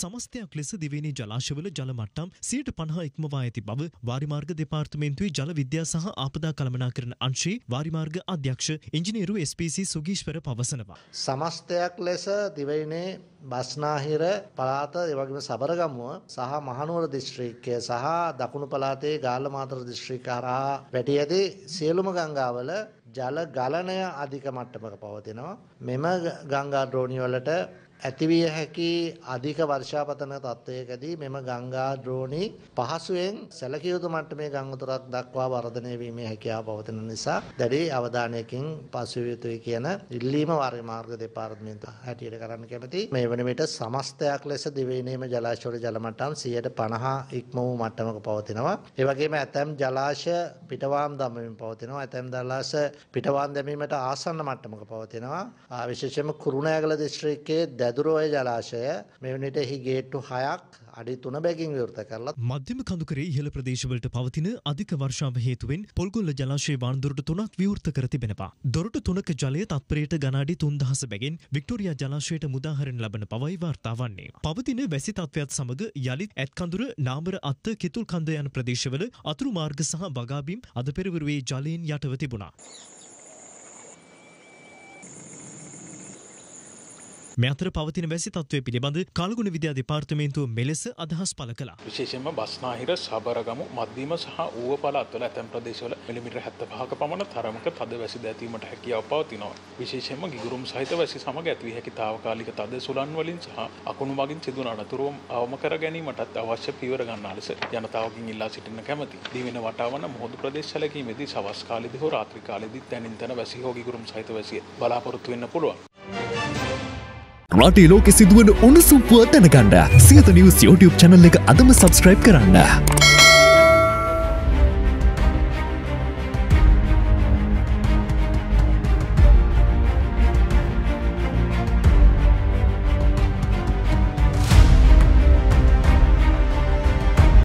සමස්තයක් ලෙස දිවයිනේ ජලාශවල ජලමට්ටම් සියට පණහා ඉක්මවා ඇති බව වාරිමාර්ග දෙපාර්තමේන්තුවේ ජල විද්‍යා සහ ආපදා කළමනාකරන අංශයේ වාරිමාර්ග අධ්‍යක්ෂ ඉංජිනේරු SPC සුගීශ්වර පවසනවා. සමස්තයක් ලෙස දිවයිනේ බස්නාහිර පළාත එවගේම සබරගමුව සහ මහනුවර දිස්ත්‍රික්කය සහ දකුණු පළාතේ ගාල්ලමාතර දිස්ත්‍රික්ක හරහා වැටි ඇති සියලුම ගංගාවල ජල ගලණය අධික මට්ටමක පවතිනවා. මෙම ගංගා ද්‍රෝණිවලට ඇතිවිය හැකි අධික වර්ෂාපතන තත්ත්වයකදී මෙම ගංගා ද්‍රෝණී පහසුවෙන් සැලකිය යුතු මට්ටමේ ගංගා උතුරක් දක්වා වර්ධනය වීමේ හැකියාව පවතින නිසා දැඩි අවධානයකින් පසුවිය යුතුයි කියන ඉල්ලීම වාරි මාර්ග දෙපාර්තමේන්තුව හැටියට කරන්න කැමැති. මේ වන විට සමස්තයක් ලෙස දිවයිනේම ජලාශවල ජල මට්ටම් 150 ඉක්ම වූ මට්ටමක පවතිනවා. ඒ වගේම ඇතැම් ජලාශය පිටවාම් දමමින් පවතිනවා. ඇතැම් ජලාශ පිටවාම් දැමීමට ආසන්න මට්ටමක පවතිනවා. විශේෂයෙන්ම කුරුණෑගල දිස්ත්‍රික්කයේ වැදුරෝය ජලාශය මෙවනිට එහි ගේට්ටු හයක් අඩි තුන බැගින් විවෘත කරලා මධ්‍යම කඳුකරේ ඉහළ ප්‍රදේශවලට පවතින අධික වර්ෂාව හේතුවෙන් පොල්ගොල්ල ජලාශයේ වානදුරට තුනක් විවෘත කර තිබෙනවා. දොරටු තුනක ජලය තත්පරයට ගණාඩි 3000 බැගින් වික්ටෝරියා ජලාශයට මුදාහරින් ලබන බවයි වාර්තා වන්නේ. පවතින වැසි තත්ත්වයත් සමග යළිත් ඇත්කඳුර නාමර අත්ත කිතුල් කන්ද යන ප්‍රදේශවල අතුරු මාර්ග සහ බගාබිම් අද පෙරවරුවේ ජලයෙන් යටව තිබුණා. මේ අතර පවතින වැසි තත්ත්වය පිළිබඳ කල්ගුණ විද්‍යා දෙපාර්තමේන්තුව මෙලෙස අදහස් පළ කළා. විශේෂයෙන්ම බස්නාහිර සබරගමු මධ්‍යම සහ ඌව පළාත් වල ඇතැම් ප්‍රදේශවල මිලිමීටර් 75ක පමණ තරමක තද වැසි ද ඇතිවීමට හැකියාව පවතිනවා. විශේෂයෙන්ම ගිගුරුම් සහිත වැසි සමග ඇතිවිය හැකි తాවකාලික තද සුළන් වලින් සහ අකුණු මගින් සිදුවන අනතුරුම් අවම කර ගැනීමටත් අවශ්‍ය පියවර ගන්නා ලෙස ජනතාවකින් ඉල්ලා සිටින්න කැමැති. දිවින වටාවන මුහුදු ප්‍රදේශ සැලකීමේදී සවස් කාලෙදී හෝ රාත්‍රී කාලෙදී තැනින් තැන වැසි හෝ ගිගුරුම් සහිත වැසිය බලාපොරොත්තු වෙන්න පුළුවන්. රටේ ලෝකෙ සිදුවන උණුසුම්පුව දැනගණ්ඩ සියත නිවස් YouTube චැනල් එක අදම සබස්ක්‍රයිබ් කරන්න.